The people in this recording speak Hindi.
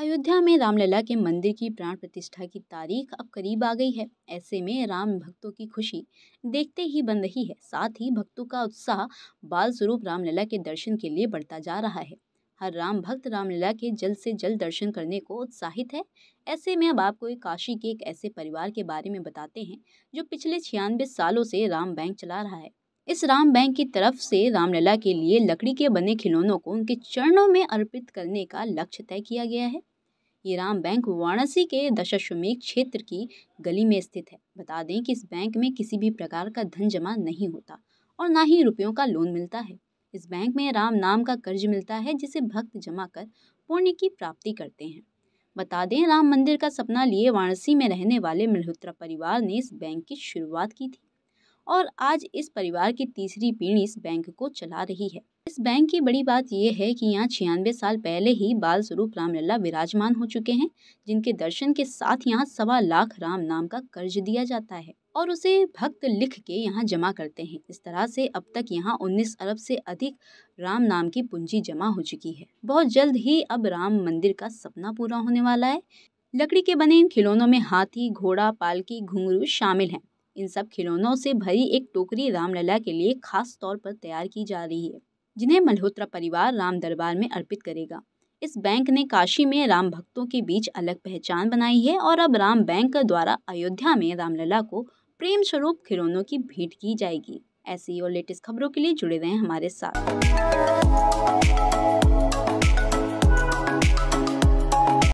अयोध्या में रामलला के मंदिर की प्राण प्रतिष्ठा की तारीख अब करीब आ गई है ऐसे में राम भक्तों की खुशी देखते ही बन रही है साथ ही भक्तों का उत्साह बाल स्वरूप रामलला के दर्शन के लिए बढ़ता जा रहा है हर राम भक्त रामलला के जल्द से जल्द दर्शन करने को उत्साहित है ऐसे में अब आपको एक काशी के एक ऐसे परिवार के बारे में बताते हैं जो पिछले छियानवे सालों से राम बैंक चला रहा है इस राम बैंक की तरफ से रामलला के लिए लकड़ी के बने खिलौनों को उनके चरणों में अर्पित करने का लक्ष्य तय किया गया है ये राम बैंक वाराणसी के दशाश्वमेघ क्षेत्र की गली में स्थित है बता दें कि इस बैंक में किसी भी प्रकार का धन जमा नहीं होता और ना ही रुपयों का लोन मिलता है इस बैंक में राम नाम का कर्ज मिलता है जिसे भक्त जमा कर पुण्य की प्राप्ति करते हैं बता दें राम मंदिर का सपना लिए वाराणसी में रहने वाले मल्होत्रा परिवार ने इस बैंक की शुरुआत की थी और आज इस परिवार की तीसरी पीढ़ी इस बैंक को चला रही है इस बैंक की बड़ी बात यह है कि यहाँ छियानवे साल पहले ही बाल स्वरूप राम विराजमान हो चुके हैं जिनके दर्शन के साथ यहाँ सवा लाख राम नाम का कर्ज दिया जाता है और उसे भक्त लिख के यहाँ जमा करते हैं इस तरह से अब तक यहाँ 19 अरब से अधिक राम नाम की पूंजी जमा हो चुकी है बहुत जल्द ही अब राम मंदिर का सपना पूरा होने वाला है लकड़ी के बने इन खिलौनों में हाथी घोड़ा पालकी घुंघरू शामिल हैं इन सब खिलौनों से भरी एक टोकरी रामलला के लिए खास तौर पर तैयार की जा रही है जिन्हें मल्होत्रा परिवार राम दरबार में अर्पित करेगा इस बैंक ने काशी में राम भक्तों के बीच अलग पहचान बनाई है और अब राम बैंक द्वारा अयोध्या में रामलला को प्रेम स्वरूप खिलौनों की भेंट की जाएगी ऐसी और लेटेस्ट खबरों के लिए जुड़े रहें हमारे साथ